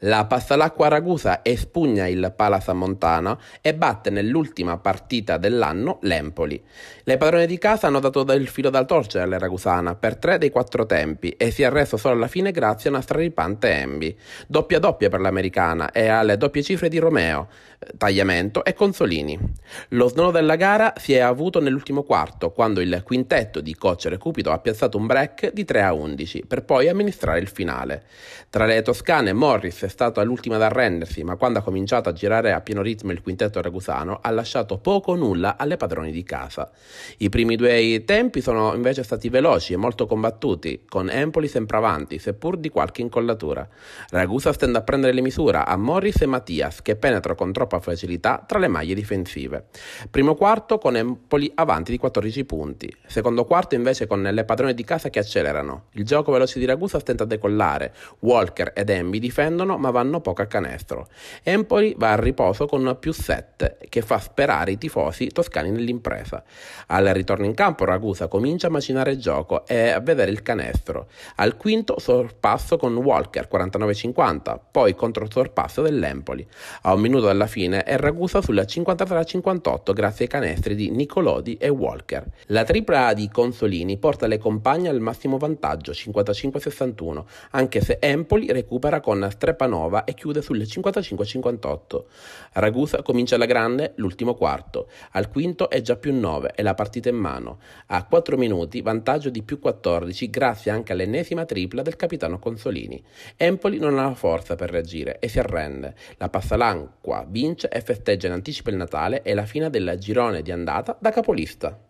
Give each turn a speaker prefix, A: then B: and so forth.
A: La Passalacqua Ragusa espugna il Montana e batte nell'ultima partita dell'anno l'Empoli. Le padrone di casa hanno dato il filo da torcere alle Ragusana per tre dei quattro tempi e si è reso solo alla fine grazie a una straripante Embi. Doppia doppia per l'americana e alle doppie cifre di Romeo, Tagliamento e Consolini. Lo snodo della gara si è avuto nell'ultimo quarto quando il quintetto di Coccere Cupido ha piazzato un break di 3 a 11 per poi amministrare il finale. Tra le toscane Morris è stata l'ultima ad arrendersi, ma quando ha cominciato a girare a pieno ritmo il quintetto ragusano ha lasciato poco o nulla alle padroni di casa. I primi due tempi sono invece stati veloci e molto combattuti, con Empoli sempre avanti, seppur di qualche incollatura. Ragusa stende a prendere le misure a Morris e Mattias, che penetra con troppa facilità tra le maglie difensive. Primo quarto con Empoli avanti di 14 punti. Secondo quarto invece con le padrone di casa che accelerano. Il gioco veloce di Ragusa stenta a decollare. Walker ed Embi difendono ma vanno poco a canestro. Empoli va a riposo con una più 7 che fa sperare i tifosi toscani nell'impresa. Al ritorno in campo Ragusa comincia a macinare il gioco e a vedere il canestro. Al quinto sorpasso con Walker 49-50, poi contro sorpasso dell'Empoli. A un minuto dalla fine è Ragusa sulla 53-58 grazie ai canestri di Nicolodi e Walker. La tripla A di Consolini porta le compagne al massimo vantaggio 55-61, anche se Empoli recupera con tre palline Scapanova e chiude sulle 55-58. Ragusa comincia alla grande l'ultimo quarto, al quinto è già più 9 e la partita in mano. A 4 minuti vantaggio di più 14 grazie anche all'ennesima tripla del capitano Consolini. Empoli non ha la forza per reagire e si arrende. La Passalanqua vince e festeggia in anticipo il Natale e la fine del girone di andata da capolista.